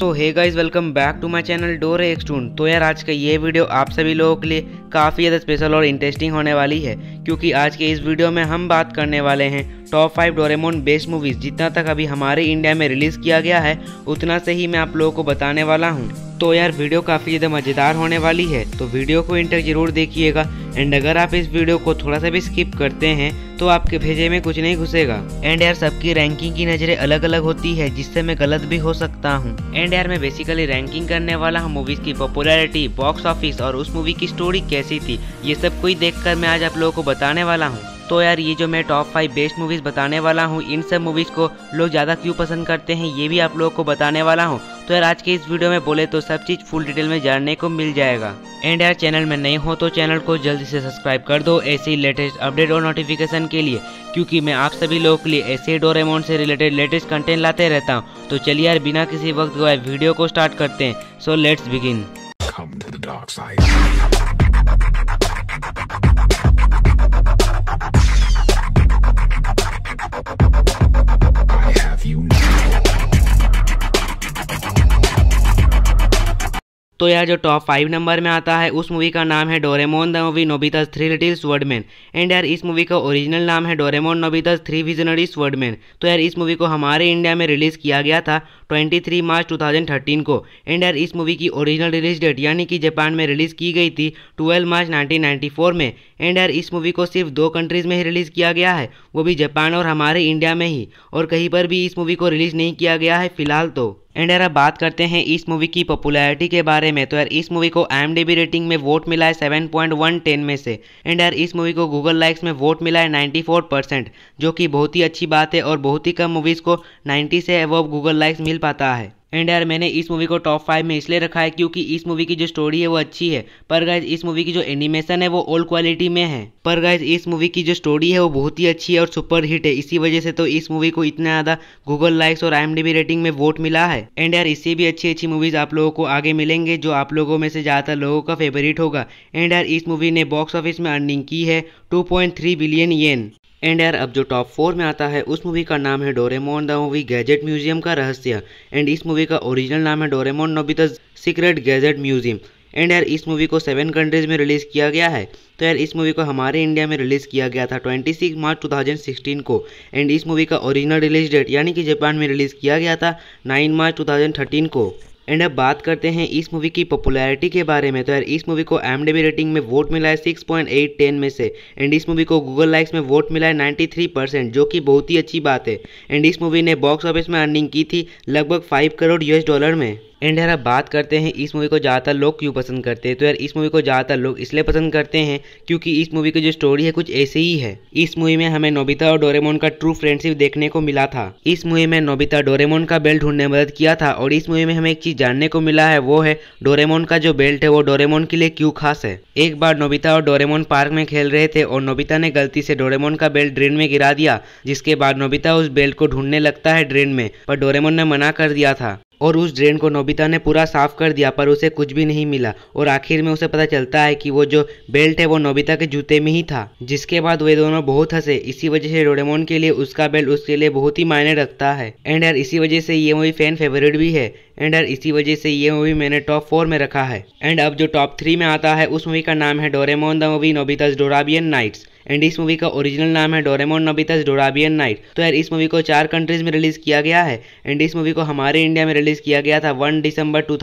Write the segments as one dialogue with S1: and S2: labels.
S1: so hey guys welcome back to my channel डोर एक्सटून तो यार आज का ये वीडियो आप सभी लोगों के लिए काफ़ी ज़्यादा स्पेशल और इंटरेस्टिंग होने वाली है क्योंकि आज के इस वीडियो में हम बात करने वाले हैं top five Doraemon best movies जितना तक अभी हमारे इंडिया में रिलीज़ किया गया है उतना से ही मैं आप लोगों को बताने वाला हूँ तो यार वीडियो काफ़ी ज़्यादा मज़ेदार होने वाली है तो वीडियो को इंटर जरूर देखिएगा एंड अगर आप इस वीडियो को थोड़ा सा भी स्किप करते हैं तो आपके भेजे में कुछ नहीं घुसेगा एंड यार सबकी रैंकिंग की नज़रें अलग अलग होती है जिससे मैं गलत भी हो सकता हूँ एंड यार मैं बेसिकली रैंकिंग करने वाला हूँ मूवीज़ की पॉपुलैरिटी बॉक्स ऑफिस और उस मूवी की स्टोरी कैसी थी ये सब कोई देख मैं आज आप लोगों को बताने वाला हूँ तो यार ये जो मैं टॉप फाइव बेस्ट मूवीज़ बताने वाला हूँ इन सब मूवीज़ को लोग ज़्यादा क्यों पसंद करते हैं ये भी आप लोगों को बताने वाला हूँ तो यार आज के इस वीडियो में बोले तो सब चीज़ फुल डिटेल में जानने को मिल जाएगा एंड यार चैनल में नहीं हो तो चैनल को जल्दी से सब्सक्राइब कर दो ऐसे ही लेटेस्ट अपडेट और नोटिफिकेशन के लिए क्योंकि मैं आप सभी लोगों के लिए ऐसे डोरेमोन से रिलेटेड लेटेस्ट कंटेंट लाते रहता हूँ तो चलिए यार बिना किसी वक्त वीडियो को स्टार्ट करते हैं सो लेट्स बिगिन तो यह जो टॉप फाइव नंबर में आता है उस मूवी का नाम है Doraemon the movie Nobita's three little swordsman and यार इस मूवी का ओरिजिनल नाम है Doraemon Nobita's three visionary swordsman तो यार इस मूवी को हमारे इंडिया में रिलीज़ किया गया था 23 मार्च 2013 को एंड यार इस मूवी की ओरिजिनल रिलीज डेट यानी कि जापान में रिलीज़ की गई थी ट्वेल्व मार्च नाइनटीन में एंड यार इस मूवी को सिर्फ दो कंट्रीज़ में ही रिलीज़ किया गया है वो भी जापान और हमारे इंडिया में ही और कहीं पर भी इस मूवी को रिलीज़ नहीं किया गया है फिलहाल तो एंड यार बात करते हैं इस मूवी की पॉपुलैरिटी के बारे में तो यार इस मूवी को एम रेटिंग में वोट मिला है 7.110 में से एंड यार इस मूवी को गूगल लाइक्स में वोट मिला है 94 परसेंट जो कि बहुत ही अच्छी बात है और बहुत ही कम मूवीज़ को 90 से अबव गूगल लाइक्स मिल पाता है एंड यार मैंने इस मूवी को टॉप फाइव में इसलिए रखा है क्योंकि इस मूवी की जो स्टोरी है वो अच्छी है पर गाइज इस मूवी की जो एनिमेशन है वो ओल्ड क्वालिटी में है पर गाइज इस मूवी की जो स्टोरी है वो बहुत ही अच्छी है और सुपर हिट है इसी वजह से तो इस मूवी को इतना ज़्यादा गूगल लाइक्स और आई रेटिंग में वोट मिला है एंड यार इससे भी अच्छी अच्छी मूवीज़ आप लोगों को आगे मिलेंगे जो आप लोगों में से ज़्यादातर लोगों का फेवरेट होगा एंड यार इस मूवी ने बॉक्स ऑफिस में अर्निंग की है टू बिलियन येन एंड यार अब जो टॉप फोर में आता है उस मूवी का नाम है Doraemon the movie gadget museum का रहस्य एंड इस मूवी का ओरिजिनल नाम है Doraemon Nobita secret gadget museum and यार इस मूवी को सेवन कंट्रीज में रिलीज़ किया गया है तो यार इस मूवी को हमारे इंडिया में रिलीज़ किया गया था 26 मार्च 2016 को एंड इस मूवी का ओरिजिनल रिलीज डेट यानी कि जापान में रिलीज़ किया गया था 9 मार्च 2013 को एंड अब बात करते हैं इस मूवी की पॉपुलैरिटी के बारे में तो यार इस मूवी को एम रेटिंग में वोट मिला है सिक्स पॉइंट एट टेन में से एंड इस मूवी को गूगल लाइक्स में वोट मिला है नाइन्टी थ्री परसेंट जो कि बहुत ही अच्छी बात है एंड इस मूवी ने बॉक्स ऑफिस में अर्निंग की थी लगभग फाइव करोड़ यूएस डॉलर में एंड यार अब बात करते हैं इस मूवी को ज़्यादातर लोग क्यों पसंद करते हैं तो यार इस मूवी को ज़्यादातर लोग इसलिए पसंद करते हैं क्योंकि इस मूवी की जो स्टोरी है कुछ ऐसे ही है इस मूवी में हमें नोबिता और डोरेमोन का ट्रू फ्रेंडशिप देखने को मिला था इस मूवी में नोबिता डोरेमोन का बेल्ट ढूंढने में मदद किया था और इस मूवी में हमें एक चीज़ जानने को मिला है वो है डोरेमोन का जो बेल्ट है वो डोरेमोन के लिए क्यों खास है एक बार नोबिता और डोरेमोन पार्क में खेल रहे थे और नोबिता ने गलती से डोरेमोन का बेल्ट ड्रेन में गिरा दिया जिसके बाद नोबिता उस बेल्ट को ढूंढने लगता है ड्रेन में पर डोरेमोन ने मना कर दिया था और उस ड्रेन को नोबिता ने पूरा साफ कर दिया पर उसे कुछ भी नहीं मिला और आखिर में उसे पता चलता है कि वो जो बेल्ट है वो नोबिता के जूते में ही था जिसके बाद वे दोनों बहुत हंसे इसी वजह से डोरेमोन के लिए उसका बेल्ट उसके लिए बहुत ही मायने रखता है एंड यार इसी वजह से ये मूवी फैन फेवरेट भी है एंड यार इसी वजह से ये मूवी मैंने टॉप फोर में रखा है एंड अब जो टॉप थ्री में आता है उस मूवी का नाम है Doraemon the movie Nobita's Dorabian nights and इस मूवी का ओरिजिनल नाम है डोरेमोन नोबिताज डोराबियन नाइट तो यार इस मूवी को चार कंट्रीज में रिलीज़ किया गया है एंड इस मूवी को हमारे इंडिया में रिलीज़ किया गया था वन दिसंबर टू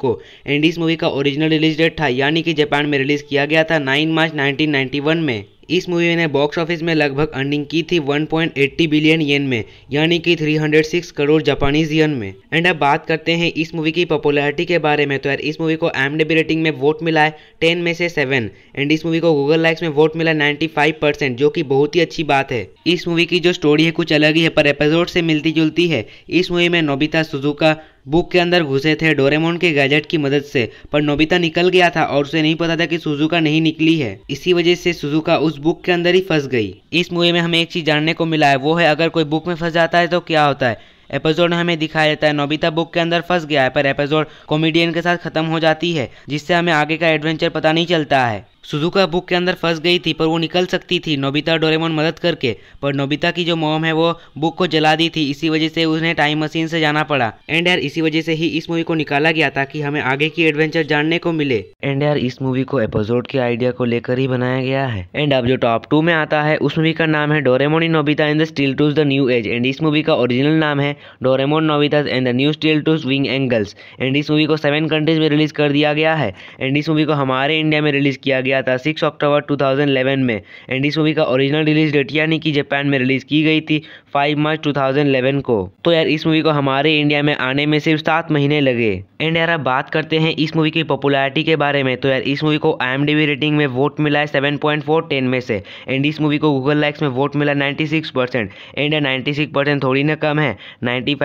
S1: को एंड इस मूवी का ओरिजिनल रिलीज डेट था यानी कि जापान में रिलीज़ किया गया था नाइन मार्च नाइनटीन में इस मूवी ने बॉक्स ऑफिस में लगभग अर्निंग की थी 1.80 बिलियन येन में यानी कि 306 करोड़ जापानीज येन में एंड अब बात करते हैं इस मूवी की पॉपुलैरिटी के बारे में तो यार इस मूवी को एम रेटिंग में वोट मिला है टेन में से सेवन एंड इस मूवी को गूगल लाइक्स में वोट मिला नाइन्टी जो की बहुत ही अच्छी बात है इस मूवी की जो स्टोरी है कुछ अलग ही है पर एपिसोड से मिलती जुलती है इस मूवी में नोबिता सुजुका बुक के अंदर घुसे थे डोरेमोन के गैजेट की मदद से पर नोबिता निकल गया था और उसे नहीं पता था कि सुजुका नहीं निकली है इसी वजह से सुजुका उस बुक के अंदर ही फंस गई इस मूवी में हमें एक चीज जानने को मिला है वो है अगर कोई बुक में फंस जाता है तो क्या होता है एपिसोड हमें दिखाया जाता है नोबिता बुक के अंदर फंस गया है पर एपिसोड कॉमेडियन के साथ खत्म हो जाती है जिससे हमें आगे का एडवेंचर पता नहीं चलता है सुजुका बुक के अंदर फंस गई थी पर वो निकल सकती थी नोबिता डोरेमोन मदद करके पर नोबिता की जो मोम है वो बुक को जला दी थी इसी वजह से उन्हें टाइम मशीन से जाना पड़ा एंड यार इसी वजह से ही इस मूवी को निकाला गया ताकि हमें आगे की एडवेंचर जानने को मिले एंड यार इस मूवी को एपिसोड के आइडिया को लेकर ही बनाया गया है एंड अब जो टॉप टू में आता है उस मूवी का नाम है Doraemon in Nobita and the steel troops the new age and इस मूवी का ओरिजिनल नाम है Doraemon Nobita and the new steel troops wing angels and इस मूवी को सेवन कंट्रीज में रिलीज कर दिया गया है एंड इस मूवी को हमारे इंडिया में रिलीज किया गया गया था सिक्स अक्टूबर 2011 में एंड इस मूवी का ओरिजिनल रिलीज डेट यानी कि जापान में रिलीज की गई थी 5 मार्च 2011 को तो यार इस मूवी को हमारे इंडिया में आने में सिर्फ सात महीने लगे एंड यार अब बात करते हैं इस मूवी की पॉपुलैरिटी के बारे में तो यार इस मूवी को आई रेटिंग में वोट मिला है सेवन पॉइंट में से एंड इस मूवी को गूगल लाइक्स में वोट मिला नाइन्टी एंड नाइन्टी थोड़ी ना कम है नाइन्टी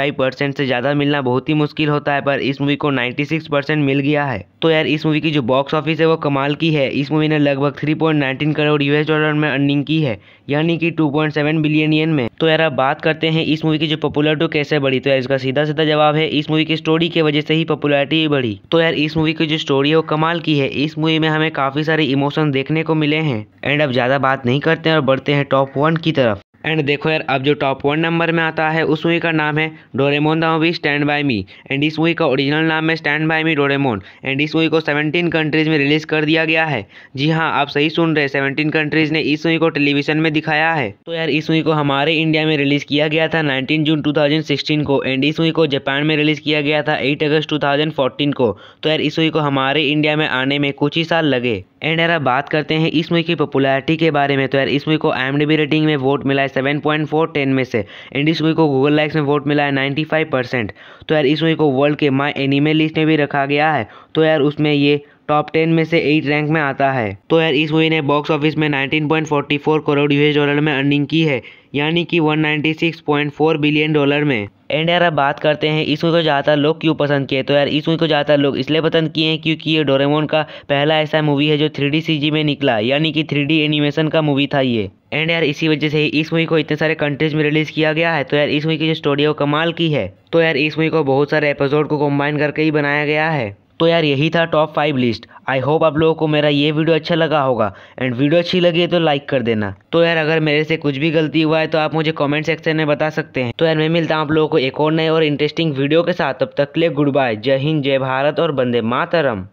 S1: से ज़्यादा मिलना बहुत ही मुश्किल होता है पर इस मूवी को नाइन्टी मिल गया है तो यार इस मूवी की जो बॉक्स ऑफिस है वो कमाल की है इस मूवी ने लगभग 3.19 करोड़ यूएस डॉलर में अर्निंग की है यानी कि 2.7 बिलियन येन में तो यार अब बात करते हैं इस मूवी की जो पॉपुलरिटी तो कैसे बढ़ी तो यार इसका सीधा सीधा जवाब है इस मूवी की स्टोरी की वजह से ही पॉपुलरिटी बढ़ी तो यार इस मूवी की जो स्टोरी है वो कमाल की है इस मूवी में हमें काफ़ी सारे इमोशन देखने को मिले हैं एंड अब ज़्यादा बात नहीं करते हैं और बढ़ते हैं टॉप वन की तरफ एंड देखो यार अब जो टॉप वन नंबर में आता है उस मूवी का नाम है Doraemon the movie stand by me and इस मूवी का ओरिजिनल नाम है stand by me Doraemon and इस मूवी को 17 कंट्रीज़ में रिलीज़ कर दिया गया है जी हाँ आप सही सुन रहे हैं 17 कंट्रीज़ ने इस मूवी को टेलीविजन में दिखाया है तो यार इस मूवी को हमारे इंडिया में रिलीज़ किया गया था नाइनटीन जून टू को एंड इस मूवी को जापान में रिलीज़ किया गया था एट अगस्त टू को तो यार इस मूवी को हमारे इंडिया में आने में कुछ ही साल लगे एंड यार बात करते हैं इस मूवी की पॉपुलैरिटी के बारे में तो यार इस मूवी को आई रेटिंग में वोट मिला है सेवन पॉइंट फोर टेन में से एंड इस मूवी को गूगल लाइक्स में वोट मिला है नाइन्टी फाइव परसेंट तो यार इस मूवी को वर्ल्ड के माई एनिमे लिस्ट में भी रखा गया है तो यार उसमें ये टॉप टेन में से एट रैंक में आता है तो यार इस मूवी ने बॉक्स ऑफिस में 19.44 करोड़ यूएस डॉलर में अर्निंग की है यानी कि 196.4 बिलियन डॉलर में एंड यार अब बात करते हैं इस मूवी को तो ज़्यादातर लोग क्यों पसंद किए तो यार इस मूवी को तो ज़्यादातर लोग इसलिए पसंद किए हैं क्योंकि ये डोरेमोन का पहला ऐसा मूवी है जो थ्री डी में निकला यानी कि थ्री एनिमेशन का मूवी था ये एंड यार इसी वजह से ही इस मूवी को इतने सारे कंट्रीज में रिलीज़ किया गया है तो यार इस मूवी की जो स्टोरी है वो कमाल की है तो यार इस मूवी को बहुत सारे एपिसोड को कम्बाइन करके ही बनाया गया है तो यार यही था top five list I hope आप लोगों को मेरा ये वीडियो अच्छा लगा होगा एंड वीडियो अच्छी लगी तो लाइक कर देना तो यार अगर मेरे से कुछ भी गलती हुआ है तो आप मुझे कमेंट सेक्शन में बता सकते हैं तो यार मैं मिलता हूँ आप लोगों को एक और नए और इंटरेस्टिंग वीडियो के साथ तब तक ले गुड बाय जय हिंद जय भारत और बंदे मातरम